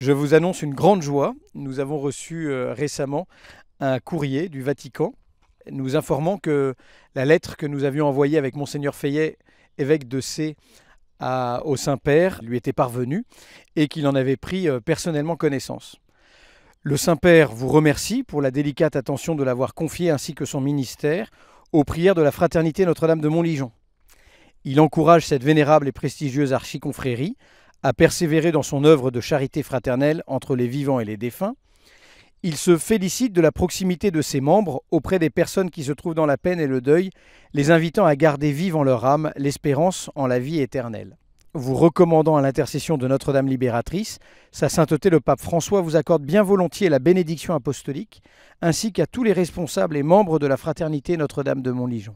Je vous annonce une grande joie. Nous avons reçu euh, récemment un courrier du Vatican nous informant que la lettre que nous avions envoyée avec monseigneur Feillet, évêque de C, au Saint-Père, lui était parvenue et qu'il en avait pris euh, personnellement connaissance. Le Saint-Père vous remercie pour la délicate attention de l'avoir confiée ainsi que son ministère aux prières de la fraternité Notre-Dame de Montligeon. Il encourage cette vénérable et prestigieuse archiconfrérie à persévérer dans son œuvre de charité fraternelle entre les vivants et les défunts. Il se félicite de la proximité de ses membres auprès des personnes qui se trouvent dans la peine et le deuil, les invitant à garder vive en leur âme l'espérance en la vie éternelle. Vous recommandant à l'intercession de Notre-Dame libératrice, Sa Sainteté le Pape François vous accorde bien volontiers la bénédiction apostolique, ainsi qu'à tous les responsables et membres de la fraternité Notre-Dame de Montligeon.